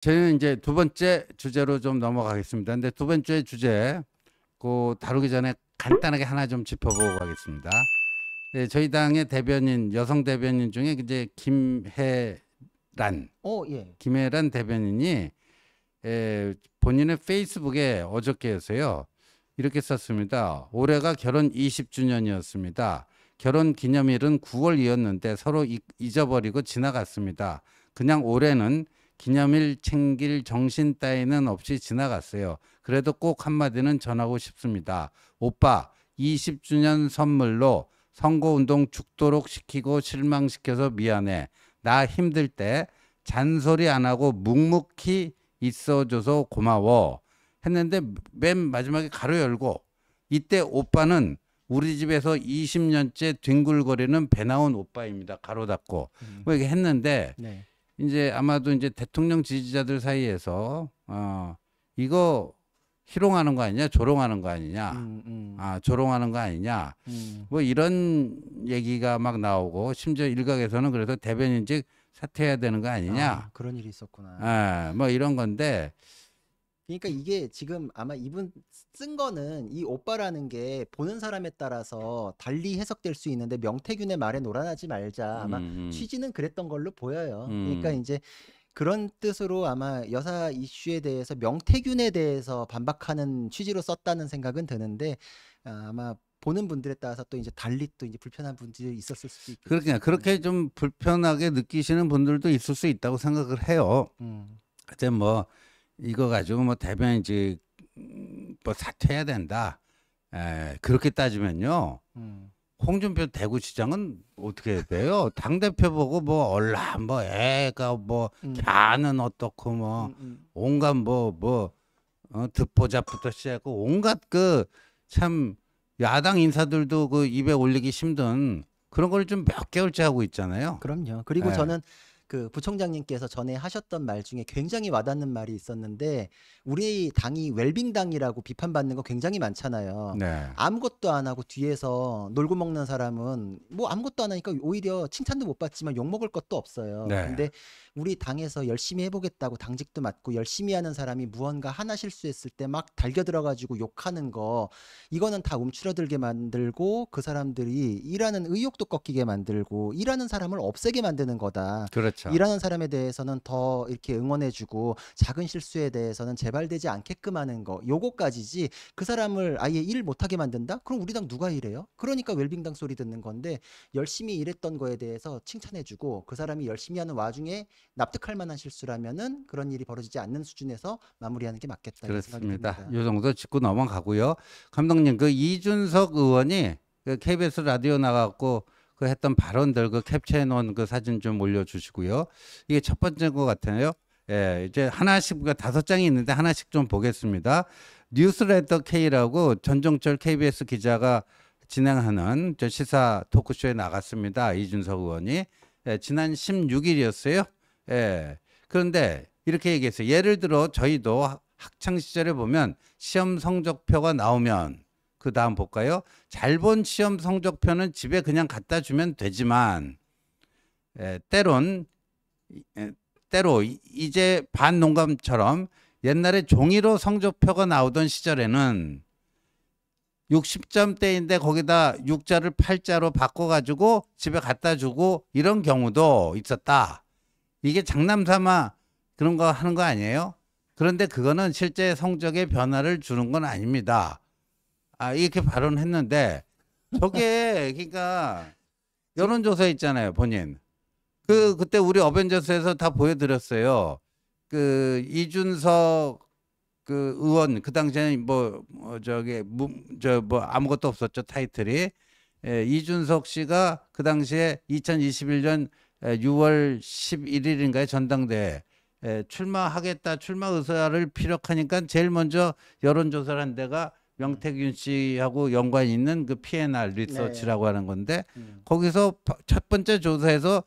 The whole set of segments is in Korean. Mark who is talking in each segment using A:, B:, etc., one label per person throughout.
A: 저희는 이제 두 번째 주제로 좀 넘어가겠습니다. 근데 두 번째 주제 그 다루기 전에 간단하게 하나 좀 짚어보고 가겠습니다. 네, 저희 당의 대변인 여성 대변인 중에 이제 김혜란, 어, 예. 김혜란 대변인이 에, 예, 본인의 페이스북에 어저께였어요. 이렇게 썼습니다. 올해가 결혼 20주년이었습니다. 결혼 기념일은 9월이었는데 서로 잊어버리고 지나갔습니다. 그냥 올해는 기념일 챙길 정신 따위는 없이 지나갔어요. 그래도 꼭 한마디는 전하고 싶습니다. 오빠, 20주년 선물로 선거운동 죽도록 시키고 실망시켜서 미안해. 나 힘들 때 잔소리 안 하고 묵묵히 있어줘서 고마워. 했는데 맨 마지막에 가로 열고 이때 오빠는 우리 집에서 20년째 뒹굴거리는 배 나온 오빠입니다. 가로 닫고. 뭐 음. 뭐 이렇게 했는데 네. 이제 아마도 이제 대통령 지지자들 사이에서 어 이거 희롱하는 거 아니냐, 조롱하는 거 아니냐, 음, 음. 아 조롱하는 거 아니냐, 음. 뭐 이런 얘기가 막 나오고 심지어 일각에서는 그래서 대변인직 사퇴해야 되는 거 아니냐, 아, 그런 일이 있었구나. 예, 뭐 이런 건데.
B: 그러니까 이게 지금 아마 이분 쓴 거는 이 오빠라는 게 보는 사람에 따라서 달리 해석될 수 있는데 명태균의 말에 놀아나지 말자 아마 음, 음. 취지는 그랬던 걸로 보여요. 음. 그러니까 이제 그런 뜻으로 아마 여사 이슈에 대해서 명태균에 대해서 반박하는 취지로 썼다는 생각은 드는데 아, 아마 보는 분들에 따라서 또 이제 달리 또 이제 불편한 분들이 있었을 수도 있고 그렇게
A: 그렇게 네. 좀 불편하게 느끼시는 분들도 있을 수 있다고 생각을 해요. 음. 하여튼 뭐 이거 가지고 뭐 대변인직 뭐 사퇴해야 된다. 에, 그렇게 따지면요. 음. 홍준표 대구시장은 어떻게 돼요? 당 대표 보고 뭐 얼라 뭐 애가 뭐 음. 자는 어떻고 뭐 음, 음. 온갖 뭐뭐 뭐, 어, 듣보잡부터 시작하고 온갖 그 참 야당 인사들도 그 입에 올리기 힘든 그런 걸 좀 몇 개월째 하고 있잖아요. 그럼요. 그리고 네. 저는 그 부총장님께서 전에 하셨던 말 중에 굉장히
B: 와닿는 말이 있었는데 우리 당이 웰빙당이라고 비판받는 거 굉장히 많잖아요. 네. 아무것도 안 하고 뒤에서 놀고 먹는 사람은 뭐 아무것도 안 하니까 오히려 칭찬도 못 받지만 욕먹을 것도 없어요. 네. 근데 우리 당에서 열심히 해보겠다고 당직도 맡고 열심히 하는 사람이 무언가 하나 실수했을 때 막 달겨 들어가지고 욕하는 거 이거는 다 움츠러들게 만들고 그 사람들이 일하는 의욕도 꺾이게 만들고 일하는 사람을 없애게 만드는 거다.
A: 그렇죠. 그렇죠. 일하는
B: 사람에 대해서는 더 이렇게 응원해주고 작은 실수에 대해서는 재발되지 않게끔 하는 거 요거까지지 그 사람을 아예 일 못하게 만든다? 그럼 우리 당 누가 일해요? 그러니까 웰빙당 소리 듣는 건데 열심히 일했던 거에 대해서 칭찬해주고 그 사람이 열심히 하는 와중에 납득할 만한 실수라면은 그런 일이 벌어지지 않는 수준에서 마무리하는 게 맞겠다. 그렇습니다.
A: 요 정도 짚고 넘어가고요. 감독님 그 이준석 의원이 그 KBS 라디오 나갔고 그 했던 발언들 그 캡처해 놓은 그 사진 좀 올려주시고요. 이게 첫 번째인 것 같아요. 예, 이제 하나씩 우 그러니까 다섯 장이 있는데 하나씩 좀 보겠습니다. 뉴스레터 K라고 전종철 KBS 기자가 진행하는 저 시사 토크쇼에 나갔습니다. 이준석 의원이 예, 지난 16일이었어요. 예. 그런데 이렇게 얘기했어요. 예를 들어 저희도 학창 시절에 보면 시험 성적표가 나오면 그 다음 볼까요? 잘 본 시험 성적표는 집에 그냥 갖다 주면 되지만 에, 예, 때론 에, 예, 때로 이제 반농감처럼 옛날에 종이로 성적표가 나오던 시절에는 60점대인데 거기다 6자를 8자로 바꿔가지고 집에 갖다 주고 이런 경우도 있었다. 이게 장남삼아 그런 거 하는 거 아니에요? 그런데 그거는 실제 성적의 변화를 주는 건 아닙니다. 아 이렇게 발언했는데 저게 그러니까 여론조사 있잖아요 본인 그 그때 우리 어벤져스에서 다 보여드렸어요 그 이준석 그 의원 그 당시에는 뭐, 뭐 저기 저뭐 아무것도 없었죠 타이틀이 예, 이준석 씨가 그 당시에 2021년 6월 11일인가에 전당대회 예, 출마하겠다 출마 의사를 피력하니까 제일 먼저 여론조사를 한 데가 명태균 씨하고 연관 있는 그 PNR 리서치라고 네. 하는 건데 음. 거기서 첫 번째 조사에서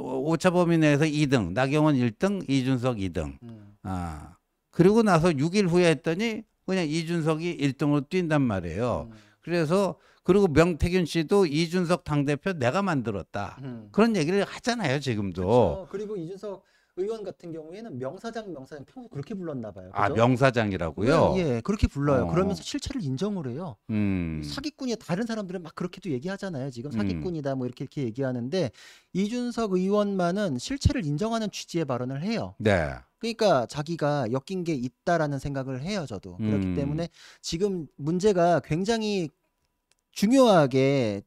A: 오차 범위 내에서 2등, 나경원 1등, 이준석 2등. 음. 아 그리고 나서 6일 후에 했더니 그냥 이준석이 1등으로 뛴단 말이에요. 음. 그래서 그리고 명태균 씨도 이준석 당대표 내가 만들었다. 음. 그런 얘기를 하잖아요, 지금도.
B: 그렇 그리고 이준석 의원 같은 경우에는 명사장 명사장 평소 그렇게 불렀나 봐요. 아, 그죠? 아 명사장이라고요? 예, 예, 그렇게 불러요. 어. 그러면서 실체를 인정을 해요.
A: 음. 사기꾼이
B: 다른 사람들은 막 그렇게도 얘기하잖아요. 지금 음. 사기꾼이다 뭐 이렇게 이렇게 얘기하는데 이준석 의원만은 실체를 인정하는 취지의 발언을 해요. 네. 그러니까 자기가 엮인 게 있다라는 생각을 해요, 저도. 그렇기 음. 때문에 지금 문제가 굉장히 중요하게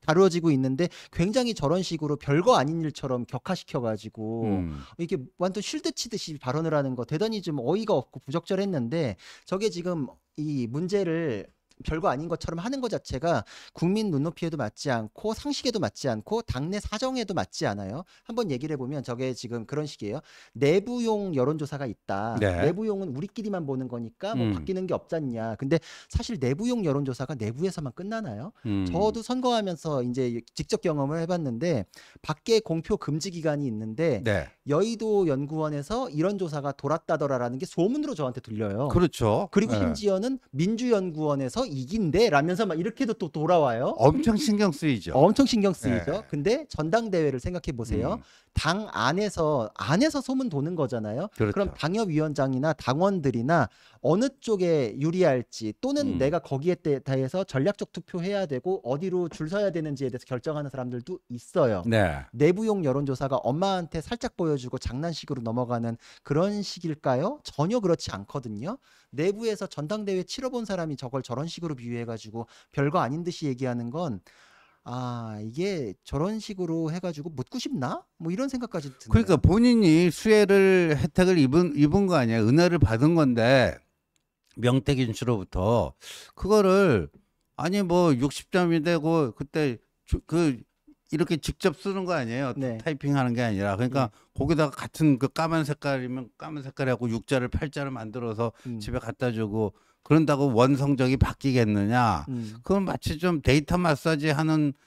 B: 다루어지고 있는데 굉장히 저런 식으로 별거 아닌 일처럼 격화시켜가지고 음. 이게 완전 쉴드 치듯이 발언을 하는 거 대단히 좀 어이가 없고 부적절했는데 저게 지금 이 문제를 별거 아닌 것처럼 하는 것 자체가 국민 눈높이에도 맞지 않고 상식에도 맞지 않고 당내 사정에도 맞지 않아요. 한번 얘기를 해보면 저게 지금 그런 식이에요. 내부용 여론조사가 있다. 네. 내부용은 우리끼리만 보는 거니까 뭐 음. 바뀌는 게 없잖냐. 근데 사실 내부용 여론조사가 내부에서만 끝나나요? 음. 저도 선거하면서 이제 직접 경험을 해봤는데 밖에 공표 금지 기간이 있는데 네. 여의도 연구원에서 이런 조사가 돌았다더라라는 게 소문으로 저한테 들려요. 그렇죠. 그리고 네. 심지어는 민주연구원에서 이긴데 라면서 막 이렇게도 또 돌아와요. 엄청 신경 쓰이죠. 엄청 신경 쓰이죠. 네. 근데 전당대회를 생각해 보세요. 음. 당 안에서 안에서 소문 도는 거잖아요. 그렇죠. 그럼 당협위원장이나 당원들이나 어느 쪽에 유리할지 또는 음. 내가 거기에 대해서 전략적 투표해야 되고 어디로 줄 서야 되는지에 대해서 결정하는 사람들도 있어요. 네. 내부용 여론조사가 엄마한테 살짝 보여주고 장난식으로 넘어가는 그런 식일까요? 전혀 그렇지 않거든요. 내부에서 전당대회 치러본 사람이 저걸 저런 식으로 비유해가지고 별거 아닌 듯이 얘기하는 건아 이게 저런 식으로 해가지고 묻고 싶나? 뭐 이런 생각까지 드는
A: 그러니까 본인이 수혜를 혜택을 입은 입은 거 아니야? 은혜를 받은 건데 명태균 씨로부터 그거를 아니 뭐 60점이 되고 그때 주, 그 이렇게 직접 쓰는 거 아니에요? 네. 타이핑하는 게 아니라 그러니까 네. 거기다가 같은 그 까만 색깔이면 까만 색깔하고 육자를 팔자를 만들어서 음. 집에 갖다 주고 그런다고 원성적이 바뀌겠느냐. 음. 그건 마치 좀 데이터 마사지 하는 거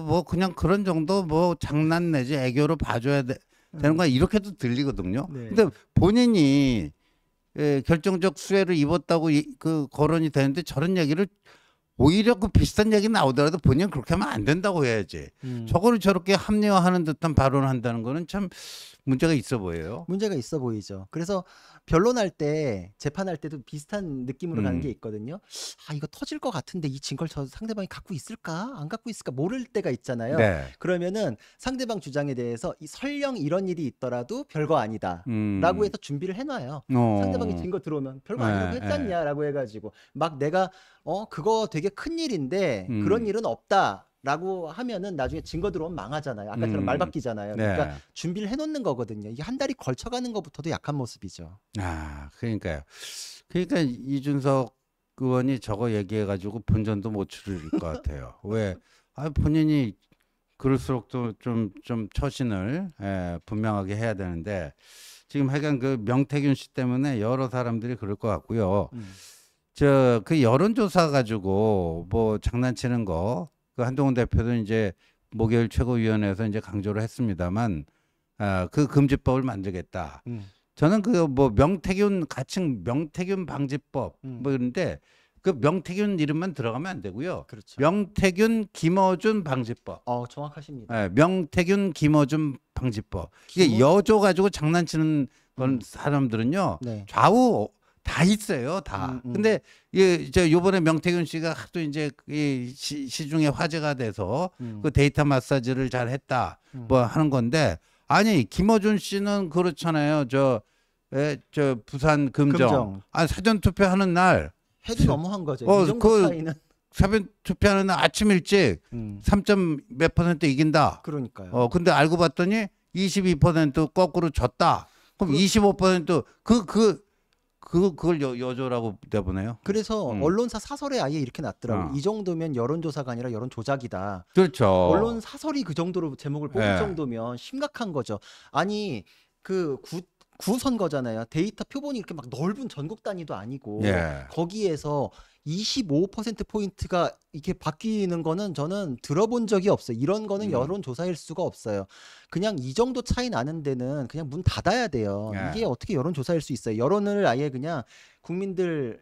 A: 뭐 그냥 그런 정도 뭐 장난 내지 애교로 봐줘야 돼, 되는 음. 거야. 이렇게도 들리거든요. 네. 근데 본인이 예, 결정적 수혜를 입었다고 이, 그 거론이 되는데 저런 얘기를 오히려 그 비슷한 얘기 나오더라도 본인은 그렇게 하면 안 된다고 해야지. 음. 저거를 저렇게 합리화하는 듯한 발언을 한다는 거는 참 문제가 있어 보여요. 문제가 있어 보이죠. 그래서
B: 변론할 때 재판할 때도 비슷한 느낌으로 음. 가는 게 있거든요. 아 이거 터질 것 같은데 이 증거를 저 상대방이 갖고 있을까 안 갖고 있을까 모를 때가 있잖아요. 네. 그러면은 상대방 주장에 대해서 이 설령 이런 일이 있더라도 별거 아니다라고
A: 음. 해서
B: 준비를 해놔요. 어. 상대방이 증거 들어오면 별거 네, 아니라고 했잖냐라고 네. 해가지고 막 내가 어 그거 되게 큰 일인데 음. 그런 일은 없다. 라고 하면은 나중에 증거 들어오면 망하잖아요. 아까처럼 음. 말 바뀌잖아요. 네. 그러니까 준비를 해놓는 거거든요. 이게 한 달이 걸쳐가는 것부터도 약한 모습이죠.
A: 아, 그러니까요. 그러니까 이준석 의원이 저거 얘기해가지고 본전도 못 치를 것 같아요. 왜? 아, 본인이 그럴수록 또좀좀 좀 처신을 예, 분명하게 해야 되는데 지금 하여간 그 명태균 씨 때문에 여러 사람들이 그럴 것 같고요. 음. 저그 여론조사 가지고 뭐 장난치는 거그 한동훈 대표도 이제 목요일 최고위원회에서 이제 강조를 했습니다만 아, 그 금지법을 만들겠다. 음. 저는 그 뭐 명태균 가칭 명태균 방지법 음. 뭐이런데그 명태균 이름만 들어가면 안 되고요. 그렇죠. 명태균 김어준 방지법. 어 정확하십니다. 네, 명태균 김어준 방지법. 김어... 이게 여조 가지고 장난치는 건 음. 사람들은요. 네. 좌우 다 있어요, 다. 음, 음. 근데 예, 이제 요번에 명태균 씨가 하도 이제 이 시, 시중에 화제가 돼서 음. 그 데이터 마사지를 잘 했다 음. 뭐 하는 건데 아니 김어준 씨는 그렇잖아요. 저, 에, 저 부산 금정. 금정. 아 사전 투표하는 날 해도 너무한 거죠. 어, 그 차이는. 사전 투표하는 날 아침 일찍 음. 3점 몇 퍼센트 이긴다. 그러니까요. 어 근데 알고 봤더니 22% 거꾸로 졌다. 그럼 그, 25%그그 그, 그그 그걸 여, 여조라고 내보내요. 그래서 음. 언론사
B: 사설에 아예 이렇게 놨더라고. 어. 이 정도면 여론 조사가 아니라 여론 조작이다. 그렇죠. 언론 사설이 그 정도로 제목을 뽑을 네. 정도면 심각한 거죠. 아니 그구 구선거잖아요. 데이터 표본이 이렇게 막 넓은 전국 단위도 아니고 예. 거기에서 25% 포인트가 이렇게 바뀌는 거는 저는 들어본 적이 없어요. 이런 거는 음. 여론 조사일 수가 없어요. 그냥 이 정도 차이 나는 데는 그냥 문 닫아야 돼요. 예. 이게 어떻게 여론 조사일 수 있어요? 여론을 아예 그냥 국민들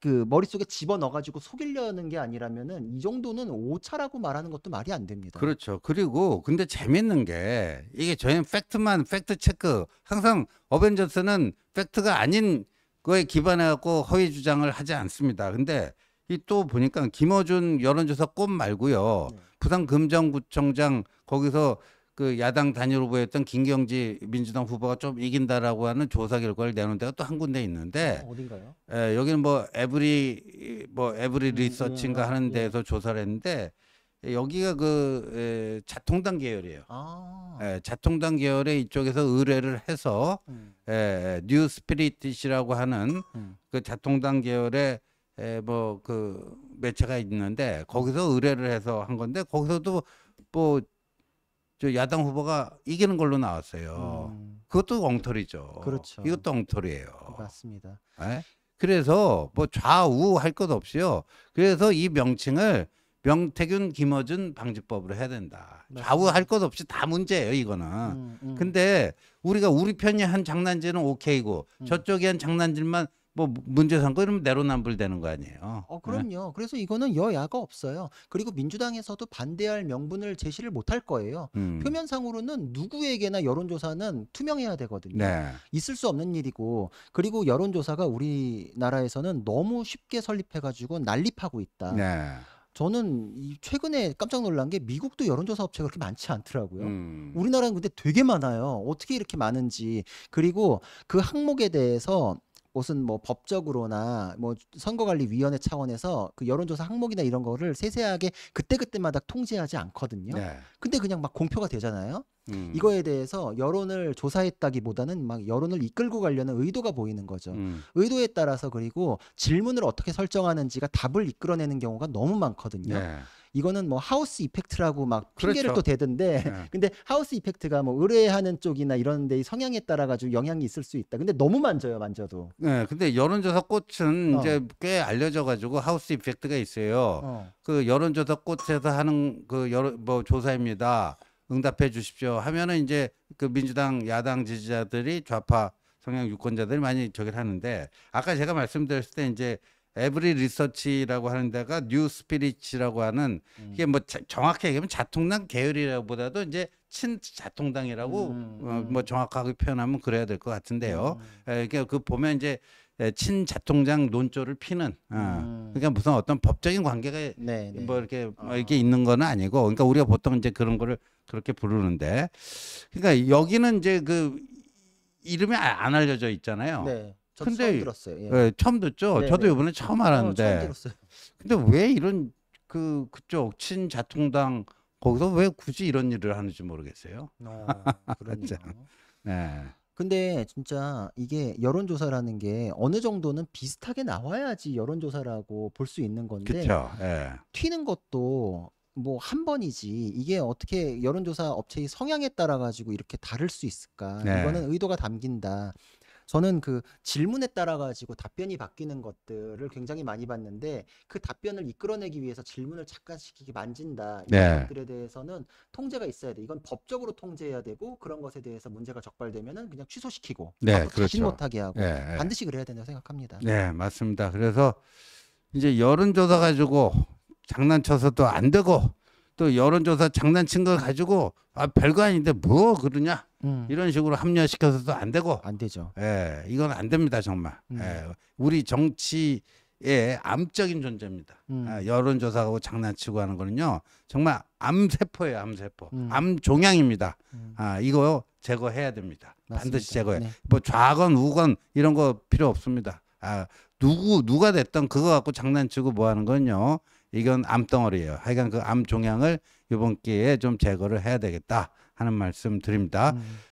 B: 그 머릿속에 집어넣어가지고 속이려는 게 아니라면은 이 정도는 오차라고 말하는 것도 말이 안 됩니다.
A: 그렇죠. 그리고 근데 재밌는 게 이게 저희는 팩트만 팩트 체크 항상 어벤져스는 팩트가 아닌 그거에 기반해갖고 허위 주장을 하지 않습니다. 근데 이 또 보니까 김어준 여론조사 꽃 말고요. 네. 부산 금정구청장 거기서 그 야당 단일 후보였던 김경지 민주당 후보가 좀 이긴다라고 하는 조사 결과를 내놓은 데가 또 한 군데 있는데 어, 어딘가요? 예, 여기는 뭐 에브리 뭐 에브리 음, 리서치인가 음, 음, 하는 예. 데에서 조사를 했는데 예, 여기가 그 에, 예, 자통당 계열이에요. 아. 예, 자통당 계열의 이쪽에서 의뢰를 해서 음. 에, 예, 뉴 스피릿이라고 하는 음. 그 자통당 계열의 뭐그 매체가 있는데 거기서 의뢰를 해서 한 건데 거기서도 뭐 저 야당 후보가 이기는 걸로 나왔어요. 음. 그것도 엉터리죠. 그렇죠. 이것도 엉터리예요.
B: 맞습니다.
A: 예? 그래서 뭐 좌우 할 것 없이요. 그래서 이 명칭을 명태균 김어준 방지법으로 해야 된다. 좌우 할 것 없이 다 문제예요 이거는. 음, 음. 근데 우리가 우리 편이 한 장난질은 오케이고 음. 저쪽이 한 장난질만 뭐 문제 삼고 이러면 내로남불 되는 거 아니에요. 어 그럼요.
B: 네? 그래서 이거는 여야가 없어요. 그리고 민주당에서도 반대할 명분을 제시를 못할 거예요. 음. 표면상으로는 누구에게나 여론조사는 투명해야 되거든요. 네. 있을 수 없는 일이고 그리고 여론조사가 우리나라에서는 너무 쉽게 설립해가지고 난립하고 있다. 네. 저는 이 최근에 깜짝 놀란 게 미국도 여론조사 업체가 그렇게 많지 않더라고요. 음. 우리나라는 근데 되게 많아요. 어떻게 이렇게 많은지. 그리고 그 항목에 대해서 곳은 뭐 법적으로나 뭐 선거관리위원회 차원에서 그 여론조사 항목이나 이런 거를 세세하게 그때그때마다 통제하지 않거든요. 네. 근데 그냥 막 공표가 되잖아요. 음. 이거에 대해서 여론을 조사했다기보다는 막 여론을 이끌고 가려는 의도가 보이는 거죠. 음. 의도에 따라서 그리고 질문을 어떻게 설정하는지가 답을 이끌어내는 경우가 너무 많거든요. 네. 이거는 뭐 하우스 이펙트라고 막 핑계를 그렇죠. 또 대던데 네. 근데 하우스 이펙트가 뭐 의뢰하는 쪽이나 이런 데의 성향에 따라 가지고 영향이 있을 수 있다. 근데 너무 만져요, 만져도.
A: 네, 근데 여론조사 꽃은 어. 이제 꽤 알려져 가지고 하우스 이펙트가 있어요. 어. 그 여론조사 꽃에서 하는 그 여론 뭐 조사입니다. 응답해 주십시오 하면은 이제 그 민주당 야당 지지자들이 좌파 성향 유권자들이 많이 저기를 하는데 아까 제가 말씀드렸을 때 이제 에브리 리서치라고 하는 데가 뉴 스피릿이라고 하는 음. 이게 뭐 자, 정확히 얘기하면 자통당 계열이라고보다도 이제 친 자통당이라고 음, 어, 음. 어, 뭐 정확하게 표현하면 그래야 될 것 같은데요. 음. 에, 음. 예, 그러니까 그 보면 이제 친자통장 논조를 피는 어. 그러니까 무슨 어떤 법적인 관계가 네, 네. 뭐 이렇게 뭐 이렇게 있는 건 아니고 그러니까 우리가 보통 이제 그런 거를 그렇게 부르는데 그러니까 여기는 이제 그 이름이 아, 안 알려져 있잖아요. 네. 근데 처음 들었어요. 예. 네, 처음 듣죠. 네, 저도 네. 이번에 어, 처음 알았는데. 처음 들었어요. 근데 왜 이런 그 그쪽 친자통당 거기서 왜 굳이 이런 일을 하는지 모르겠어요. 어, 그러니 네. 근데 진짜 이게
B: 여론조사라는 게 어느 정도는 비슷하게 나와야지 여론조사라고 볼 수 있는 건데 그쵸, 예. 튀는 것도 뭐 한 번이지 이게 어떻게 여론조사 업체의 성향에 따라 가지고 이렇게 다를 수 있을까 네. 이거는 의도가 담긴다 저는 그 질문에 따라 가지고 답변이 바뀌는 것들을 굉장히 많이 봤는데 그 답변을 이끌어내기 위해서 질문을 착각시키게 만진다 이런 네. 것들에 대해서는 통제가 있어야 돼. 이건 법적으로 통제해야 되고 그런 것에 대해서 문제가 적발되면은 그냥 취소시키고 네, 앞으로 그렇죠. 다시 못하게 하고 네, 네. 반드시 그래야
A: 된다고 생각합니다. 네, 맞습니다. 그래서 이제 여론조사 가지고 장난쳐서 또안 되고 또 여론조사 장난친 거 가지고 아 별거 아닌데 뭐 그러냐 음. 이런 식으로 합리화시켜서도 안 되고 안 되죠. 예, 이건 안 됩니다 정말. 음. 예, 우리 정치의 암적인 존재입니다. 음. 아, 여론조사하고 장난치고 하는 거는요 정말 암세포예요 암세포, 음. 암종양입니다. 음. 아 이거 제거해야 됩니다. 맞습니다. 반드시 제거해. 네. 뭐 좌건 우건 이런 거 필요 없습니다. 아 누구 누가 됐던 그거 갖고 장난치고 뭐 하는 건요 이건 암덩어리예요. 하여간 그 암 종양을 이번 기회에 좀 제거를 해야 되겠다 하는 말씀 드립니다. 음.